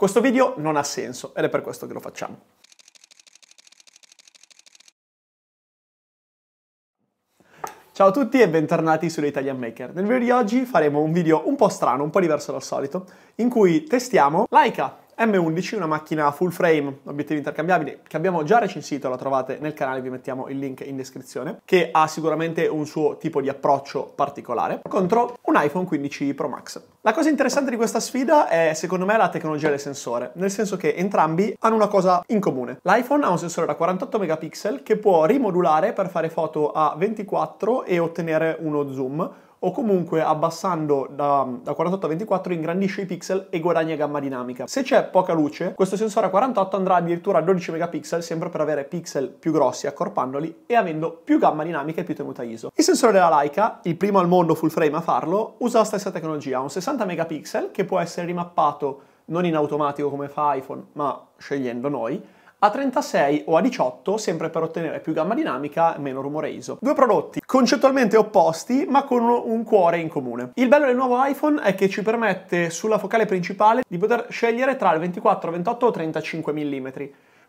Questo video non ha senso ed è per questo che lo facciamo. Ciao a tutti e bentornati sulle Italian Maker. Nel video di oggi faremo un video un po' strano, un po' diverso dal solito, in cui testiamo Laika, M11, una macchina full frame, obiettivi intercambiabili, che abbiamo già recensito, la trovate nel canale, vi mettiamo il link in descrizione, che ha sicuramente un suo tipo di approccio particolare, contro un iPhone 15 Pro Max. La cosa interessante di questa sfida è secondo me la tecnologia del sensore, nel senso che entrambi hanno una cosa in comune. L'iPhone ha un sensore da 48 megapixel che può rimodulare per fare foto a 24 e ottenere uno zoom o comunque abbassando da, da 48 a 24 ingrandisce i pixel e guadagna gamma dinamica. Se c'è poca luce, questo sensore a 48 andrà addirittura a 12 megapixel, sempre per avere pixel più grossi, accorpandoli e avendo più gamma dinamica e più tenuta ISO. Il sensore della Leica, il primo al mondo full frame a farlo, usa la stessa tecnologia, un 60 megapixel che può essere rimappato non in automatico come fa iPhone, ma scegliendo noi, a 36 o a 18, sempre per ottenere più gamma dinamica e meno rumore ISO. Due prodotti concettualmente opposti, ma con un cuore in comune. Il bello del nuovo iPhone è che ci permette sulla focale principale di poter scegliere tra il 24, 28 o 35 mm.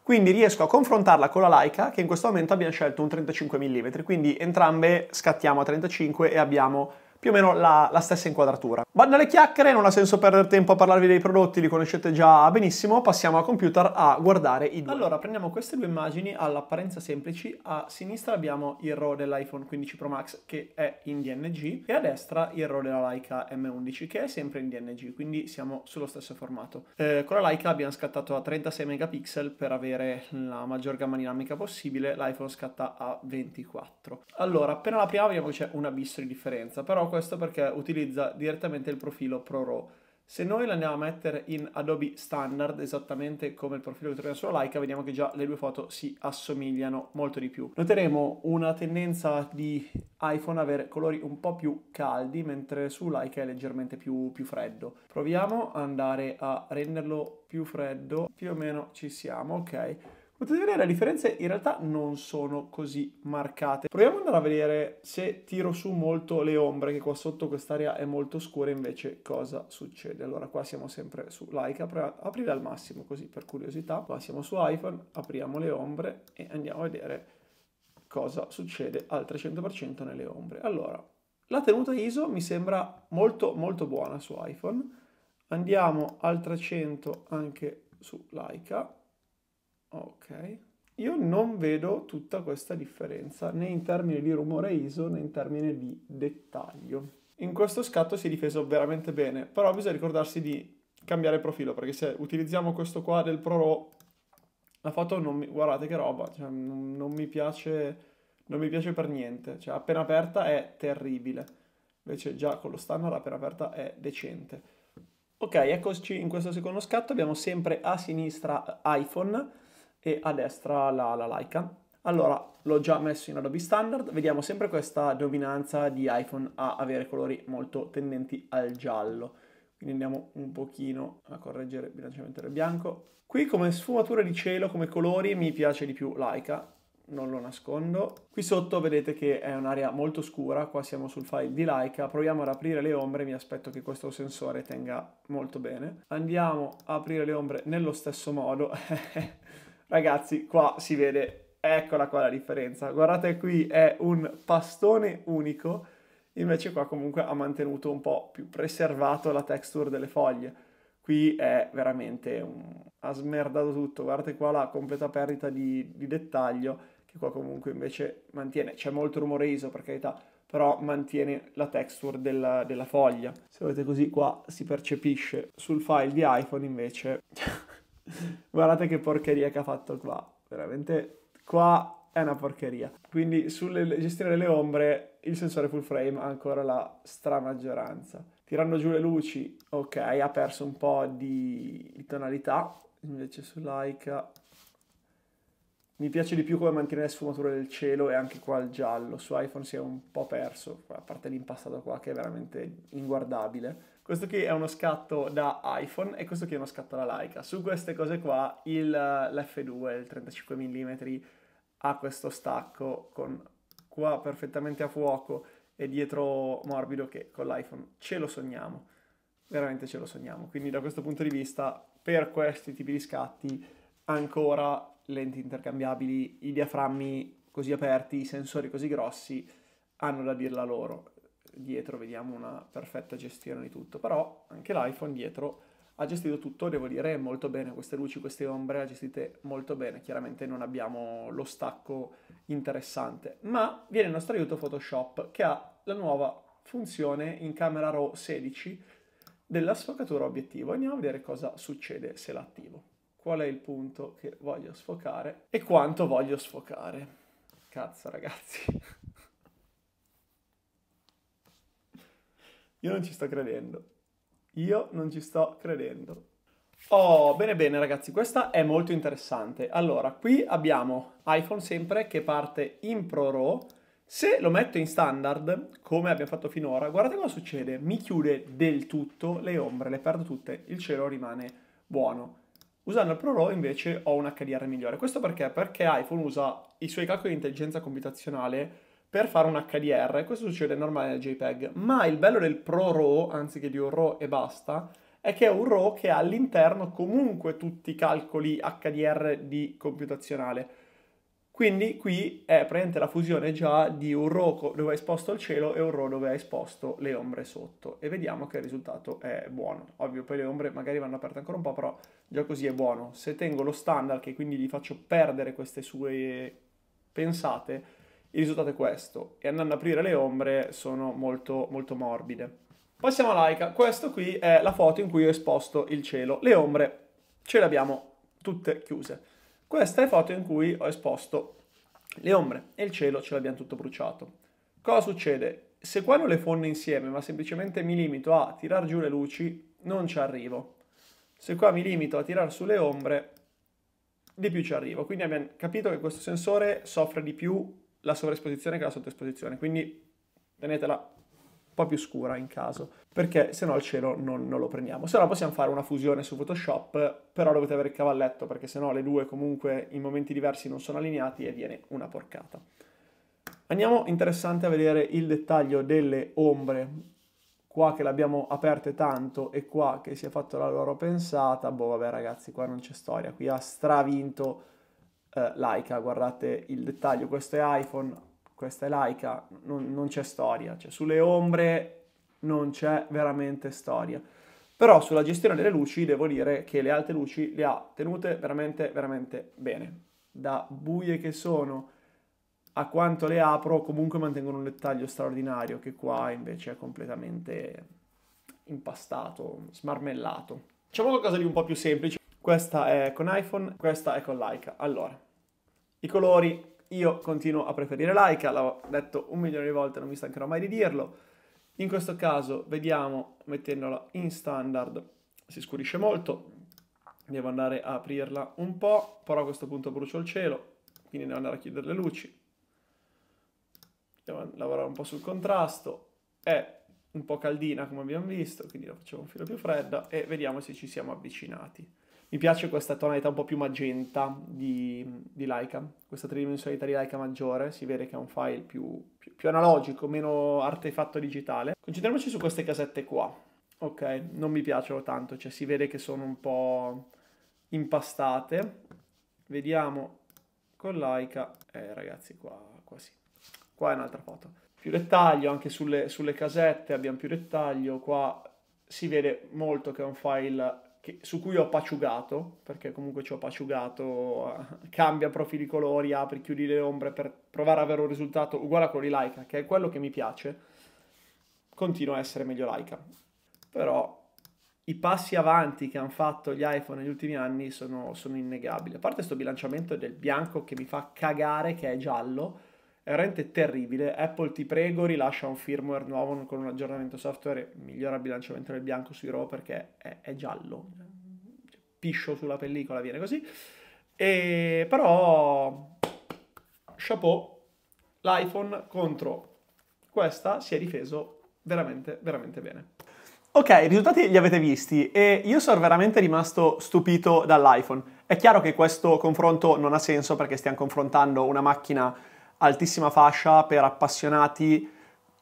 Quindi riesco a confrontarla con la Leica, che in questo momento abbiamo scelto un 35 mm, quindi entrambe scattiamo a 35 e abbiamo più o meno la, la stessa inquadratura. Vanno le chiacchiere, non ha senso perdere tempo a parlarvi dei prodotti, li conoscete già benissimo, passiamo al computer a guardare i due. Allora, prendiamo queste due immagini all'apparenza semplici, a sinistra abbiamo il RAW dell'iPhone 15 Pro Max che è in DNG e a destra il RAW della Leica M11 che è sempre in DNG, quindi siamo sullo stesso formato. Eh, con la Leica abbiamo scattato a 36 megapixel per avere la maggior gamma dinamica possibile, l'iPhone scatta a 24. Allora, appena la apriamo vediamo che c'è un abisso di differenza, però questo perché utilizza direttamente il profilo ProRAW. Se noi l'andiamo a mettere in Adobe Standard, esattamente come il profilo che troviamo sulla Leica, vediamo che già le due foto si assomigliano molto di più. Noteremo una tendenza di iPhone avere colori un po' più caldi, mentre su Leica è leggermente più, più freddo. Proviamo ad andare a renderlo più freddo, più o meno ci siamo, ok? potete vedere le differenze in realtà non sono così marcate. Proviamo ad andare a vedere se tiro su molto le ombre, che qua sotto quest'area è molto scura, invece cosa succede. Allora qua siamo sempre su Like, aprire al massimo così per curiosità. Qua siamo su iPhone, apriamo le ombre e andiamo a vedere cosa succede al 300% nelle ombre. Allora, la tenuta ISO mi sembra molto molto buona su iPhone. Andiamo al 300 anche su Leica Ok. Io non vedo tutta questa differenza né in termini di rumore ISO né in termini di dettaglio. In questo scatto si è difeso veramente bene, però bisogna ricordarsi di cambiare profilo perché se utilizziamo questo qua del Pro Raw la foto non mi... guardate che roba, cioè, non, non, mi piace, non mi piace per niente, cioè appena aperta è terribile, invece già con lo standard appena aperta è decente. Ok, eccoci in questo secondo scatto, abbiamo sempre a sinistra iPhone, e a destra la, la Leica. Allora, l'ho già messo in Adobe Standard, vediamo sempre questa dominanza di iPhone a avere colori molto tendenti al giallo. Quindi andiamo un pochino a correggere il bilanciamento del bianco. Qui come sfumature di cielo, come colori, mi piace di più Leica, non lo nascondo. Qui sotto vedete che è un'area molto scura, qua siamo sul file di Leica, proviamo ad aprire le ombre, mi aspetto che questo sensore tenga molto bene. Andiamo a aprire le ombre nello stesso modo, Ragazzi, qua si vede, eccola qua la differenza. Guardate qui, è un pastone unico, invece qua comunque ha mantenuto un po' più preservato la texture delle foglie. Qui è veramente un... ha smerdato tutto, guardate qua la completa perdita di, di dettaglio che qua comunque invece mantiene, c'è molto rumore ISO per carità, però mantiene la texture della, della foglia. Se volete così qua si percepisce, sul file di iPhone invece Guardate che porcheria che ha fatto qua. Veramente qua è una porcheria. Quindi sulla gestione delle ombre il sensore full frame ha ancora la stra maggioranza. Tirando giù le luci, ok, ha perso un po' di, di tonalità, invece su Leica mi piace di più come mantiene le sfumature del cielo e anche qua il giallo. Su iPhone si è un po' perso, a parte l'impastato qua che è veramente inguardabile. Questo qui è uno scatto da iPhone e questo qui è uno scatto da Leica. Su queste cose qua il, l'F2, il 35 mm, ha questo stacco con qua perfettamente a fuoco e dietro morbido che con l'iPhone ce lo sogniamo. Veramente ce lo sogniamo. Quindi da questo punto di vista, per questi tipi di scatti, ancora lenti intercambiabili, i diaframmi così aperti, i sensori così grossi, hanno da dirla loro. Dietro vediamo una perfetta gestione di tutto, però anche l'iPhone dietro ha gestito tutto, devo dire, molto bene. Queste luci, queste ombre ha gestite molto bene. Chiaramente non abbiamo lo stacco interessante, ma viene il nostro aiuto Photoshop che ha la nuova funzione in camera RAW 16 della sfocatura obiettivo. Andiamo a vedere cosa succede se l'attivo qual è il punto che voglio sfocare e quanto voglio sfocare. Cazzo ragazzi. Io non ci sto credendo. Io non ci sto credendo. Oh, bene bene ragazzi, questa è molto interessante. Allora, qui abbiamo iPhone sempre che parte in Pro Raw. Se lo metto in standard, come abbiamo fatto finora, guardate cosa succede. Mi chiude del tutto le ombre, le perdo tutte, il cielo rimane buono. Usando il Pro Raw invece ho un HDR migliore. Questo perché? Perché iPhone usa i suoi calcoli di intelligenza computazionale per fare un HDR, questo succede normale nel JPEG, ma il bello del Pro Raw, anziché di un RAW e basta, è che è un RAW che ha all'interno comunque tutti i calcoli HDR di computazionale. Quindi qui è praticamente la fusione già di un row dove hai esposto il cielo e un row dove hai esposto le ombre sotto. E vediamo che il risultato è buono. Ovvio, poi le ombre magari vanno aperte ancora un po', però già così è buono. Se tengo lo standard, che quindi gli faccio perdere queste sue pensate, il risultato è questo. E andando ad aprire le ombre sono molto, molto morbide. Passiamo a Laika. Questa qui è la foto in cui ho esposto il cielo. Le ombre ce le abbiamo tutte chiuse. Questa è foto in cui ho esposto le ombre e il cielo ce l'abbiamo tutto bruciato. Cosa succede? Se qua non le fonde insieme, ma semplicemente mi limito a tirar giù le luci, non ci arrivo. Se qua mi limito a tirar su le ombre, di più ci arrivo. Quindi abbiamo capito che questo sensore soffre di più la sovraesposizione che la sottoesposizione, quindi tenetela po' più scura in caso, perché se no il cielo non, non, lo prendiamo. Se no possiamo fare una fusione su Photoshop, però dovete avere il cavalletto perché se no le due comunque in momenti diversi non sono allineati e viene una porcata. Andiamo interessante a vedere il dettaglio delle ombre. Qua che l'abbiamo aperte tanto e qua che si è fatto la loro pensata, boh vabbè ragazzi qua non c'è storia, qui ha stravinto eh, Laika, guardate il dettaglio, questo è iPhone, questa è laica, non, non c'è storia, cioè sulle ombre non c'è veramente storia. Però sulla gestione delle luci devo dire che le alte luci le ha tenute veramente, veramente bene. Da buie che sono a quanto le apro comunque mantengono un dettaglio straordinario che qua invece è completamente impastato, smarmellato. Facciamo qualcosa di un po' più semplice. Questa è con iPhone, questa è con Leica. Allora, i colori io continuo a preferire Laika, l'ho detto un milione di volte, non mi stancherò mai di dirlo. In questo caso vediamo mettendola in standard, si scurisce molto, devo andare a aprirla un po', però a questo punto brucio il cielo, quindi devo andare a chiudere le luci. Devo lavorare un po' sul contrasto, è un po' caldina come abbiamo visto, quindi la facciamo un filo più fredda e vediamo se ci siamo avvicinati. Mi piace questa tonalità un po' più magenta di, di Leica, questa tridimensionalità di Leica maggiore, si vede che è un file più, più, più analogico, meno artefatto digitale. Concentriamoci su queste casette qua. Ok, non mi piacciono tanto, cioè si vede che sono un po' impastate. Vediamo con Leica. Eh ragazzi, qua, qua sì. Qua è un'altra foto. Più dettaglio anche sulle, sulle casette, abbiamo più dettaglio. Qua si vede molto che è un file che, su cui ho paciugato, perché comunque ci ho paciugato, eh, cambia profili colori, apri, chiudi le ombre per provare ad avere un risultato uguale a quello di Laika, che è quello che mi piace, continua a essere meglio Laika. Però i passi avanti che hanno fatto gli iPhone negli ultimi anni sono, sono innegabili. A parte questo bilanciamento del bianco che mi fa cagare, che è giallo, è veramente terribile. Apple ti prego rilascia un firmware nuovo con un aggiornamento software, migliora il bilanciamento del bianco sui RAW perché è, è giallo, piscio sulla pellicola, viene così. E, però, chapeau, l'iPhone contro questa si è difeso veramente, veramente bene. Ok, i risultati li avete visti e io sono veramente rimasto stupito dall'iPhone. È chiaro che questo confronto non ha senso perché stiamo confrontando una macchina altissima fascia per appassionati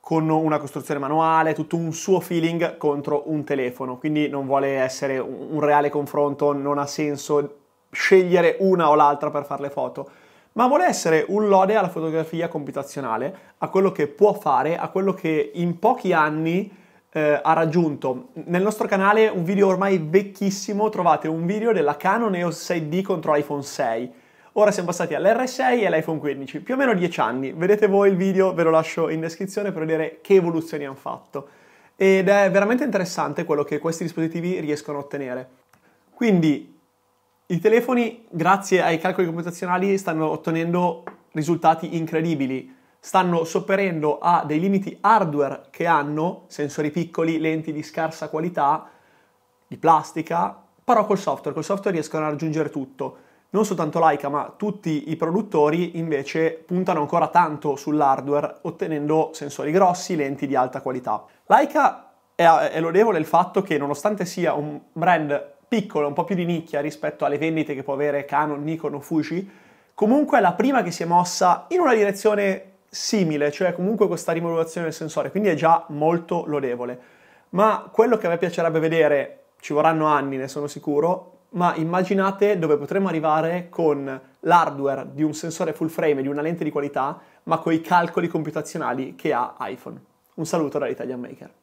con una costruzione manuale, tutto un suo feeling contro un telefono, quindi non vuole essere un reale confronto, non ha senso scegliere una o l'altra per fare le foto, ma vuole essere un lode alla fotografia computazionale, a quello che può fare, a quello che in pochi anni eh, ha raggiunto. Nel nostro canale un video ormai vecchissimo trovate un video della Canon EOS 6D contro iPhone 6 Ora siamo passati all'R6 e all'iPhone 15, più o meno 10 anni. Vedete voi il video, ve lo lascio in descrizione per vedere che evoluzioni hanno fatto. Ed è veramente interessante quello che questi dispositivi riescono a ottenere. Quindi i telefoni, grazie ai calcoli computazionali, stanno ottenendo risultati incredibili stanno sopperendo a dei limiti hardware che hanno, sensori piccoli, lenti di scarsa qualità, di plastica, però col software, col software riescono a raggiungere tutto non soltanto Laika ma tutti i produttori invece puntano ancora tanto sull'hardware ottenendo sensori grossi, lenti di alta qualità. Laika è, è lodevole il fatto che nonostante sia un brand piccolo, un po' più di nicchia rispetto alle vendite che può avere Canon, Nikon o Fuji, comunque è la prima che si è mossa in una direzione simile, cioè comunque questa rimodulazione del sensore, quindi è già molto lodevole. Ma quello che a me piacerebbe vedere, ci vorranno anni ne sono sicuro, ma immaginate dove potremmo arrivare con l'hardware di un sensore full frame e di una lente di qualità, ma con i calcoli computazionali che ha iPhone. Un saluto dall'Italian Maker.